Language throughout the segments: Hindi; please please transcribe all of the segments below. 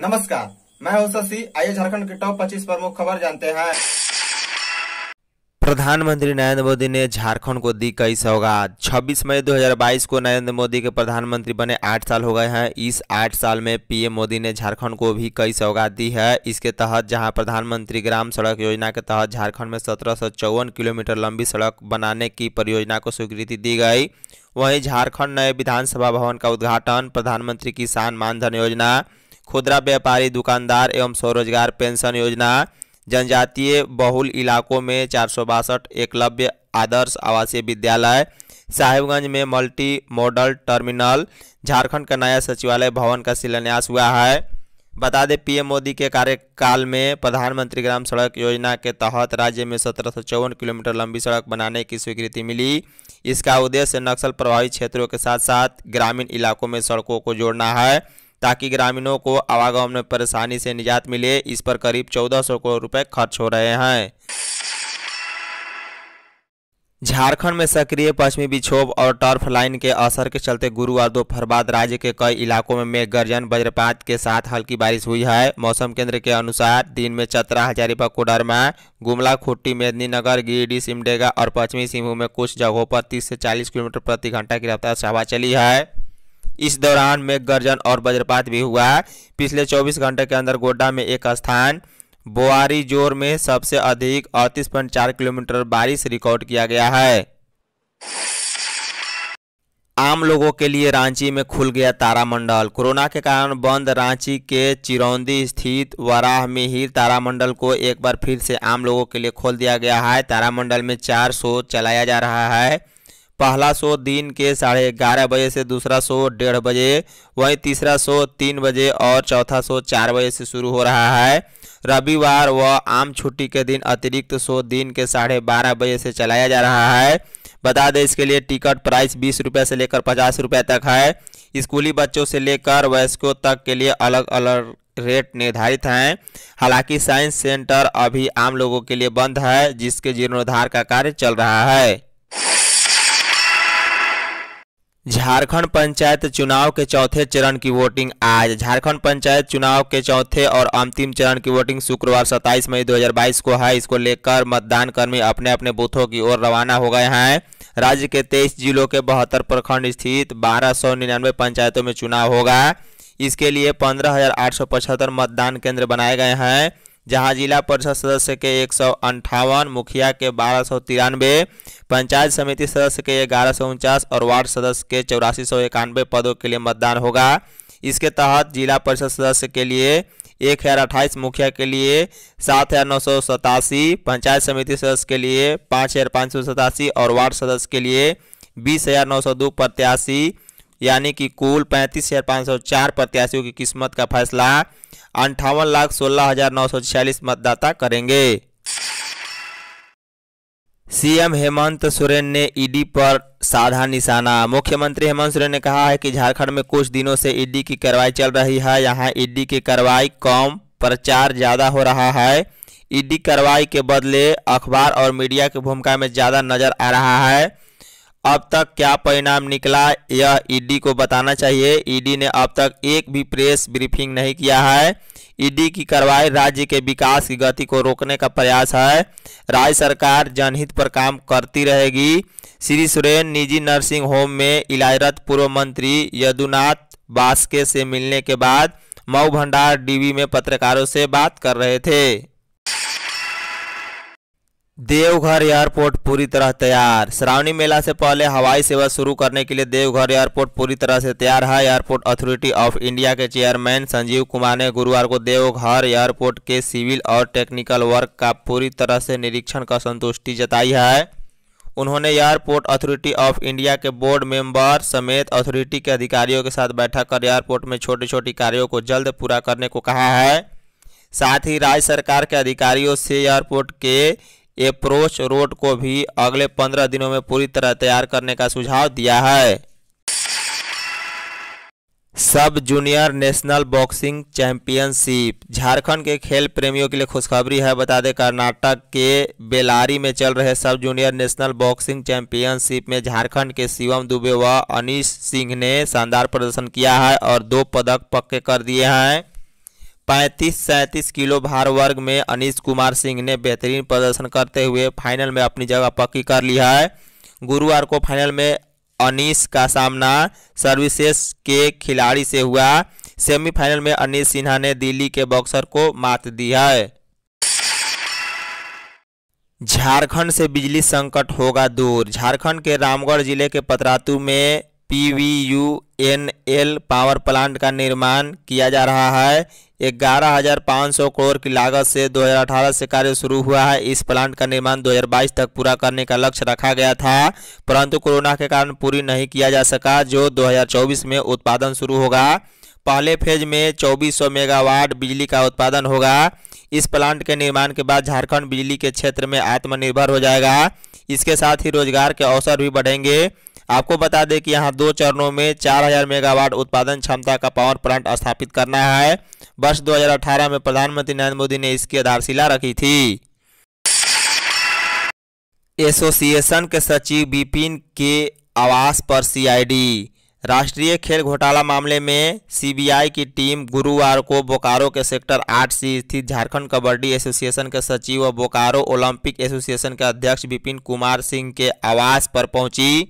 नमस्कार मैं हूं शशि आइए झारखंड के टॉप 25 प्रमुख खबर जानते हैं प्रधानमंत्री नरेंद्र मोदी ने झारखंड को दी कई सौगात 26 मई 2022 को नरेंद्र मोदी के प्रधानमंत्री बने आठ साल हो गए हैं इस आठ साल में पीएम मोदी ने झारखंड को भी कई सौगात दी है इसके तहत जहां प्रधानमंत्री ग्राम सड़क योजना के तहत झारखंड में सत्रह किलोमीटर लंबी सड़क बनाने की परियोजना को स्वीकृति दी गई वहीं झारखंड नए विधानसभा भवन का उद्घाटन प्रधानमंत्री किसान मानधन योजना खुदरा व्यापारी दुकानदार एवं स्वरोजगार पेंशन योजना जनजातीय बहुल इलाकों में चार सौ बासठ एकलव्य आदर्श आवासीय विद्यालय साहिबगंज में मल्टी मॉडल टर्मिनल झारखंड का नया सचिवालय भवन का शिलान्यास हुआ है बता दें पीएम मोदी के कार्यकाल में प्रधानमंत्री ग्राम सड़क योजना के तहत राज्य में सत्रह किलोमीटर लंबी सड़क बनाने की स्वीकृति मिली इसका उद्देश्य नक्सल प्रभावित क्षेत्रों के साथ साथ ग्रामीण इलाकों में सड़कों को जोड़ना है ताकि ग्रामीणों को आवागमन में परेशानी से निजात मिले इस पर करीब चौदह सौ करोड़ रुपए खर्च हो रहे हैं झारखंड में सक्रिय पश्चिमी विक्षोभ और टर्फ लाइन के असर के चलते गुरुवार दोपहर बाद राज्य के कई इलाकों में मेघ गर्जन वज्रपात के साथ हल्की बारिश हुई है मौसम केंद्र के अनुसार दिन में चतरा हजारीबाग कोडरमा गुमला खुट्टी मेदनीनगर गिरिडीह सिमडेगा और पश्चिमी सिंहभूम में कुछ जगहों पर 30 से 40 किलोमीटर प्रति घंटा की रफ्तार से हवा चली है इस दौरान में गर्जन और वज्रपात भी हुआ पिछले 24 घंटे के अंदर गोड्डा में एक स्थान बोआरी जोर में सबसे अधिक अड़तीस किलोमीटर बारिश रिकॉर्ड किया गया है आम लोगों के लिए रांची में खुल गया तारामंडल कोरोना के कारण बंद रांची के चिरौंदी स्थित वराह मिहिर तारामंडल को एक बार फिर से आम लोगों के लिए खोल दिया गया है तारामंडल में चार शो चलाया जा रहा है पहला शो दिन के साढ़े ग्यारह बजे से दूसरा शो डेढ़ बजे वहीं तीसरा शो तीन बजे और चौथा शो चार बजे से शुरू हो रहा है रविवार व आम छुट्टी के दिन अतिरिक्त शो दिन के साढ़े बारह बजे से चलाया जा रहा है बता दें इसके लिए टिकट प्राइस बीस रुपये से लेकर पचास रुपये तक है स्कूली बच्चों से लेकर वयस्कों तक के लिए अलग अलग रेट निर्धारित हैं हालांकि साइंस सेंटर अभी आम लोगों के लिए बंद है जिसके जीर्णोद्धार का कार्य चल रहा है झारखंड पंचायत चुनाव के चौथे चरण की वोटिंग आज झारखंड पंचायत चुनाव के चौथे और अंतिम चरण की वोटिंग शुक्रवार 27 मई 2022 को है इसको लेकर मतदान कर्मी अपने अपने बूथों की ओर रवाना हो गए हैं राज्य के 23 जिलों के बहत्तर प्रखंड स्थित बारह पंचायतों में चुनाव होगा इसके लिए पंद्रह मतदान केंद्र बनाए गए हैं जहां जिला परिषद सदस्य के एक सौ अंठावन मुखिया के बारह सौ तिरानवे पंचायत समिति सदस्य के ग्यारह सौ उनचास और वार्ड सदस्य के चौरासी सौ इक्यानवे पदों के लिए मतदान होगा इसके तहत जिला परिषद सदस्य के लिए एक हज़ार अट्ठाईस मुखिया के लिए सात हज़ार नौ सौ सतासी पंचायत समिति सदस्य के लिए पाँच हज़ार पाँच सौ सतासी और वार्ड सदस्य के लिए बीस हज़ार नौ सौ दो प्रत्याशी यानी कि कुल पैंतीस हज़ार पाँच सौ चार प्रत्याशियों की किस्मत का फैसला अंठावन लाख सोलह हजार नौ सौ छियालीस मतदाता करेंगे सीएम हेमंत सोरेन ने ईडी पर साधा निशाना मुख्यमंत्री हेमंत सोरेन ने कहा है कि झारखंड में कुछ दिनों से ईडी की कार्रवाई चल रही है यहां ईडी की कार्रवाई कम प्रचार ज़्यादा हो रहा है ईडी कार्रवाई के बदले अखबार और मीडिया की भूमिका में ज़्यादा नजर आ रहा है अब तक क्या परिणाम निकला यह ईडी को बताना चाहिए ईडी ने अब तक एक भी प्रेस ब्रीफिंग नहीं किया है ईडी की कार्रवाई राज्य के विकास की गति को रोकने का प्रयास है राज्य सरकार जनहित पर काम करती रहेगी श्री सुरेन निजी नर्सिंग होम में इलाजरत पूर्व मंत्री यदुनाथ बास्के से मिलने के बाद मऊ भंडार डीवी में पत्रकारों से बात कर रहे थे देवघर एयरपोर्ट पूरी तरह तैयार श्रावणी मेला से पहले हवाई सेवा शुरू करने के लिए देवघर एयरपोर्ट पूरी तरह से तैयार है एयरपोर्ट अथॉरिटी ऑफ इंडिया के चेयरमैन संजीव कुमार ने गुरुवार को देवघर एयरपोर्ट के सिविल और टेक्निकल वर्क का पूरी तरह से निरीक्षण कर संतुष्टि जताई है उन्होंने एयरपोर्ट अथॉरिटी ऑफ इंडिया के बोर्ड मेंबर समेत अथॉरिटी के अधिकारियों के साथ बैठक कर एयरपोर्ट में छोटे छोटे कार्यों को जल्द पूरा करने को कहा है साथ ही राज्य सरकार के अधिकारियों से एयरपोर्ट के एप्रोच रोड को भी अगले पंद्रह दिनों में पूरी तरह तैयार करने का सुझाव दिया है सब junior national boxing championship Jharkhand के खेल प्रेमियों के लिए खुशखबरी है बता दें कर्नाटक के बेलारी में चल रहे सब जूनियर नेशनल बॉक्सिंग चैंपियनशिप में झारखंड के शिवम दुबे व अनिश सिंह ने शानदार प्रदर्शन किया है और दो पदक पक्के कर दिए हैं पैंतीस सैंतीस किलो भार वर्ग में अनिश कुमार सिंह ने बेहतरीन प्रदर्शन करते हुए फाइनल में अपनी जगह पक्की कर ली है गुरुवार को फाइनल में अनिश का सामना सर्विसेस के खिलाड़ी से हुआ सेमीफाइनल में अनिश सिन्हा ने दिल्ली के बॉक्सर को मात दी है झारखंड से बिजली संकट होगा दूर झारखंड के रामगढ़ जिले के पतरातू में P V U N L power plant का निर्माण किया जा रहा है ग्यारह हजार पाँच सौ करोड़ की लागत से 2018 से कार्य शुरू हुआ है इस प्लांट का निर्माण 2022 तक पूरा करने का लक्ष्य रखा गया था परंतु कोरोना के कारण पूरी नहीं किया जा सका जो 2024 में उत्पादन शुरू होगा पहले फेज में 2400 मेगावाट बिजली का उत्पादन होगा इस प्लांट के निर्माण के बाद झारखंड बिजली के क्षेत्र में आत्मनिर्भर हो जाएगा इसके साथ ही रोजगार के अवसर भी बढ़ेंगे आपको बता दें कि यहाँ दो चरणों में 4000 मेगावाट उत्पादन क्षमता का पावर प्लांट स्थापित करना है वर्ष 2018 में प्रधानमंत्री नरेंद्र मोदी ने इसकी आधारशिला रखी थी एसोसिएशन के सचिव बिपिन के आवास पर सीआईडी राष्ट्रीय खेल घोटाला मामले में सीबीआई की टीम गुरुवार को बोकारो के सेक्टर आठ सी स्थित झारखंड कबड्डी एसोसिएशन के सचिव व बोकारो ओलंपिक एसोसिएशन के अध्यक्ष विपिन कुमार सिंह के आवास पर पहुंची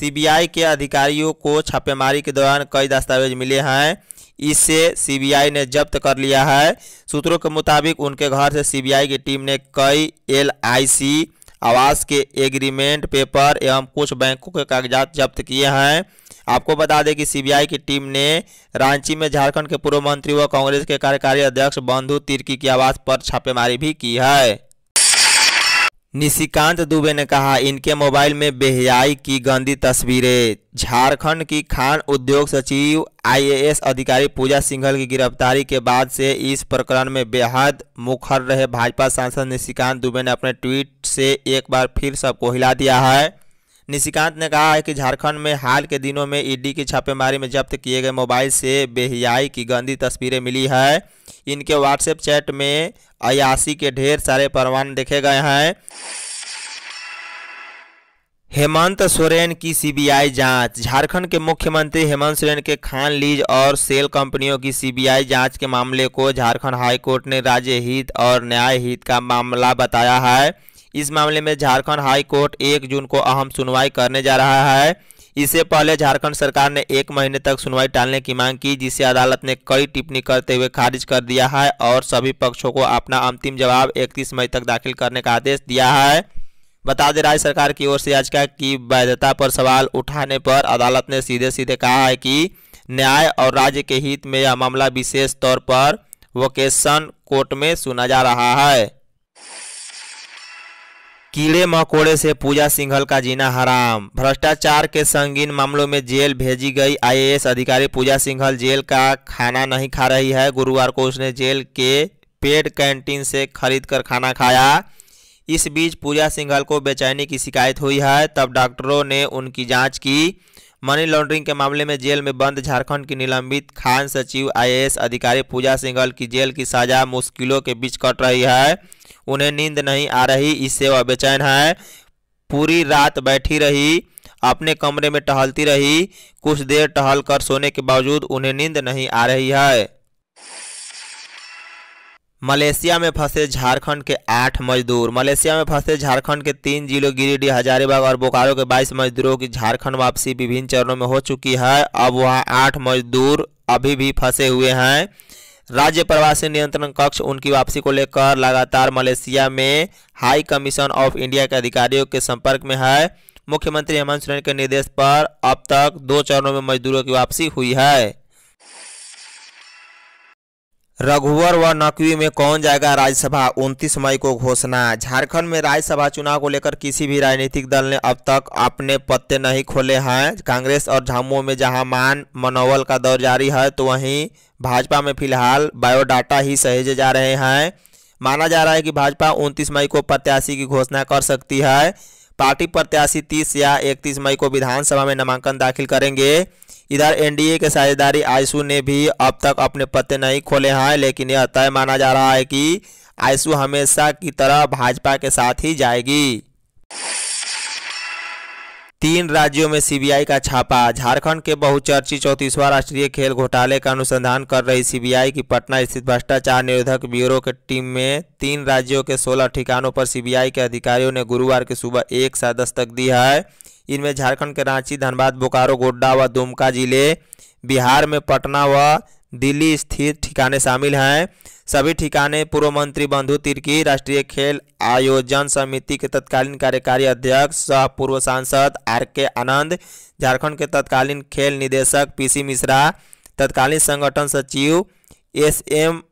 सीबीआई के अधिकारियों को छापेमारी के दौरान कई दस्तावेज मिले हैं इसे सीबीआई ने जब्त कर लिया है सूत्रों के मुताबिक उनके घर से सी की टीम ने कई एल आवास के एग्रीमेंट पेपर एवं कुछ बैंकों के कागजात जब्त किए हैं आपको बता दें कि सीबीआई की टीम ने रांची में झारखंड के पूर्व मंत्री व कांग्रेस के कार्यकारी अध्यक्ष बंधु तिर्की की आवास पर छापेमारी भी की है निशिकांत दुबे ने कहा इनके मोबाइल में बेहयाई की गंदी तस्वीरें झारखंड की खान उद्योग सचिव आईएएस अधिकारी पूजा सिंघल की गिरफ्तारी के बाद से इस प्रकरण में बेहद मुखर रहे भाजपा सांसद निशिकांत दुबे ने अपने ट्वीट से एक बार फिर सबको हिला दिया है निशिकांत ने कहा है कि झारखंड में हाल के दिनों में ईडी की छापेमारी में जब्त किए गए मोबाइल से बेहियाई की गंदी तस्वीरें मिली है इनके व्हाट्सएप चैट में अयासी के ढेर सारे परवान देखे गए हैं हेमंत सोरेन की सीबीआई जांच झारखंड के मुख्यमंत्री हेमंत सोरेन के खान लीज और सेल कंपनियों की सीबीआई जांच के मामले को झारखंड हाईकोर्ट ने राज्य हित और न्याय हित का मामला बताया है इस मामले में झारखंड हाई कोर्ट एक जून को अहम सुनवाई करने जा रहा है इससे पहले झारखंड सरकार ने एक महीने तक सुनवाई टालने की मांग की जिसे अदालत ने कई टिप्पणी करते हुए खारिज कर दिया है और सभी पक्षों को अपना अंतिम जवाब 31 मई तक दाखिल करने का आदेश दिया है बता दें राज्य सरकार की ओर से याचिका की वैधता पर सवाल उठाने पर अदालत ने सीधे सीधे कहा है कि न्याय और राज्य के हित में यह मामला विशेष तौर पर वोकेशन कोर्ट में सुना जा रहा है कीड़े मकोड़े से पूजा सिंघल का जीना हराम भ्रष्टाचार के संगीन मामलों में जेल भेजी गई आईएएस अधिकारी पूजा सिंघल जेल का खाना नहीं खा रही है गुरुवार को उसने जेल के पेड कैंटीन से खरीद कर खाना खाया इस बीच पूजा सिंघल को बेचैनी की शिकायत हुई है तब डॉक्टरों ने उनकी जांच की मनी लॉन्ड्रिंग के मामले में जेल में बंद झारखंड की निलंबित खान सचिव आईएएस अधिकारी पूजा सिंघल की जेल की सजा मुश्किलों के बीच कट रही है उन्हें नींद नहीं आ रही इससे वह बेचैन है पूरी रात बैठी रही अपने कमरे में टहलती रही कुछ देर टहल कर सोने के बावजूद उन्हें नींद नहीं आ रही है मलेशिया में फंसे झारखंड के आठ मजदूर मलेशिया में फंसे झारखंड के तीन जिलों गिरिडीह हजारीबाग और बोकारो के बाईस मजदूरों की झारखंड वापसी विभिन्न चरणों में हो चुकी है अब वहाँ आठ मजदूर अभी भी फंसे हुए हैं राज्य प्रवासी नियंत्रण कक्ष उनकी वापसी को लेकर लगातार मलेशिया में हाई कमीशन ऑफ इंडिया के अधिकारियों के संपर्क में है मुख्यमंत्री हेमंत सोरेन के निर्देश पर अब तक दो चरणों में मजदूरों की वापसी हुई है रघुवर व नकवी में कौन जाएगा राज्यसभा 29 मई को घोषणा झारखंड में राज्यसभा चुनाव को लेकर किसी भी राजनीतिक दल ने अब तक अपने पत्ते नहीं खोले हैं कांग्रेस और झामुओ में जहां मान मनोवल का दौर जारी है तो वहीं भाजपा में फिलहाल बायोडाटा ही सहेजे जा रहे हैं माना जा रहा है कि भाजपा 29 मई को प्रत्याशी की घोषणा कर सकती है पार्टी प्रत्याशी तीस या इकतीस मई को विधानसभा में नामांकन दाखिल करेंगे इधर एनडीए के साझेदारी आयसु ने भी अब तक अपने पत्ते नहीं खोले हैं लेकिन यह तय माना जा रहा है कि आयसू हमेशा की तरह भाजपा के साथ ही जाएगी तीन राज्यों में सीबीआई का छापा झारखंड के बहुचर्चित चौतीसवां राष्ट्रीय खेल घोटाले का अनुसंधान कर रही सीबीआई की पटना स्थित भ्रष्टाचार निरोधक ब्यूरो की टीम में तीन राज्यों के 16 ठिकानों पर सीबीआई के अधिकारियों ने गुरुवार की सुबह एक सा दस्तक दी है इनमें झारखंड के रांची धनबाद बोकारो गोड्डा व दुमका जिले बिहार में पटना व दिल्ली स्थित ठिकाने शामिल हैं सभी ठिकाने पूर्व मंत्री बंधु तिर्की राष्ट्रीय खेल आयोजन समिति के तत्कालीन कार्यकारी अध्यक्ष सह पूर्व सांसद आर के आनंद झारखंड के तत्कालीन खेल निदेशक पीसी मिश्रा तत्कालीन संगठन सचिव एस एम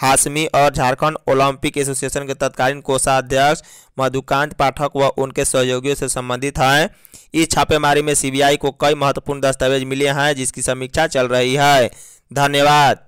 हाशमी और झारखंड ओलंपिक एसोसिएशन के तत्कालीन कोषाध्यक्ष मधुकांत पाठक व उनके सहयोगियों से संबंधित हैं इस छापेमारी में सीबीआई को कई महत्वपूर्ण दस्तावेज मिले हैं जिसकी समीक्षा चल रही है धन्यवाद